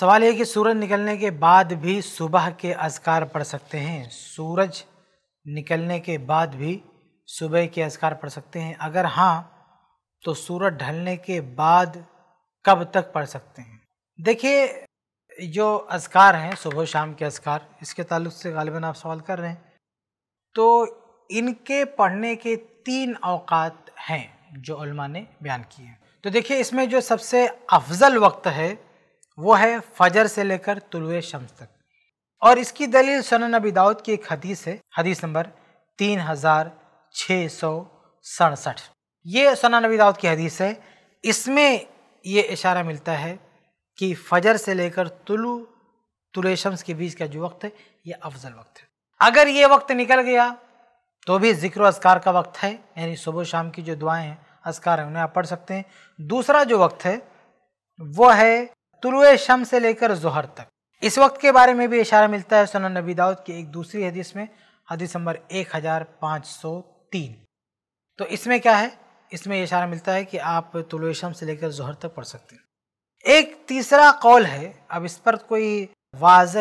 सवाल यह कि सूरज निकलने के बाद भी सुबह के अजकार पढ़ सकते हैं सूरज निकलने के बाद भी सुबह के अजकार पढ़ सकते हैं अगर हाँ तो सूरज ढलने के बाद कब तक पढ़ सकते हैं देखिए जो अजकार हैं सुबह शाम के अजकार इसके ताल्लुक से गालिबा आप सवाल कर रहे हैं तो इनके पढ़ने के तीन अवकात हैं जो ने बयान किए हैं तो देखिए इसमें जो सबसे अफजल वक्त है वो है फजर से लेकर तुलुए शम्स तक और इसकी दलील सन नबी दाऊद की एक हदीस है हदीस नंबर तीन हज़ार छः सौ सड़सठ ये सना नबी दाऊद की हदीस है इसमें ये इशारा मिलता है कि फजर से लेकर तुलु तुल शम्स के बीच का जो वक्त है ये अफजल वक्त है अगर ये वक्त निकल गया तो भी जिक्र असकार का वक्त है यानी सुबह शाम की जो दुआएं हैं असकार हैं उन्हें आप पढ़ सकते हैं दूसरा जो वक्त है वो है तुलु शम से लेकर जहर तक इस वक्त के बारे में भी इशारा मिलता है सुनन नबी दाऊद की एक दूसरी हदीस में हदीस नंबर एक हजार पाँच सौ तीन तो इसमें क्या है इसमें इशारा मिलता है कि आप तुलु शम से लेकर जहर तक पढ़ सकते हैं एक तीसरा कौल है अब इस पर कोई वाज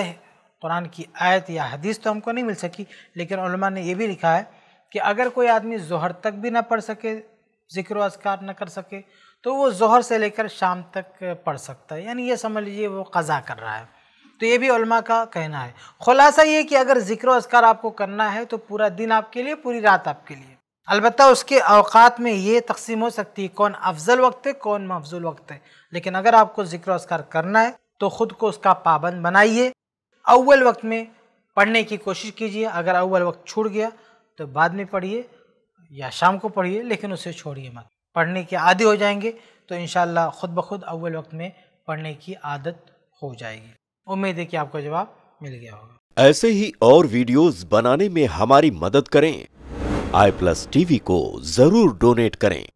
कुरान की आयत या हदीस तो हमको नहीं मिल सकी लेकिन ने यह भी लिखा है कि अगर कोई आदमी जहर तक भी ना पढ़ सके जिक्र असकार न कर सके तो वो जहर से लेकर शाम तक पढ़ सकता है यानी ये समझ लीजिए वो कज़ा कर रहा है तो ये भी उलमा का कहना है खुलासा ये कि अगर जिक्र असकार आपको करना है तो पूरा दिन आपके लिए पूरी रात आपके लिए अलबत् उसके अवकात में ये तकसीम हो सकती है कौन अफजल वक्त है कौन मफजूल वक्त है लेकिन अगर आपको जिक्र असकार करना है तो ख़ुद को उसका पाबंद बनाइए अव्वल वक्त में पढ़ने की कोशिश कीजिए अगर अव्वल वक्त छूट गया तो बाद में पढ़िए या शाम को पढ़िए लेकिन उसे छोड़िए मत पढ़ने के आदि हो जाएंगे तो इन खुद ब खुद अव्वल वक्त में पढ़ने की आदत हो जाएगी उम्मीद है कि आपको जवाब मिल गया होगा ऐसे ही और वीडियोस बनाने में हमारी मदद करें आई प्लस टीवी को जरूर डोनेट करें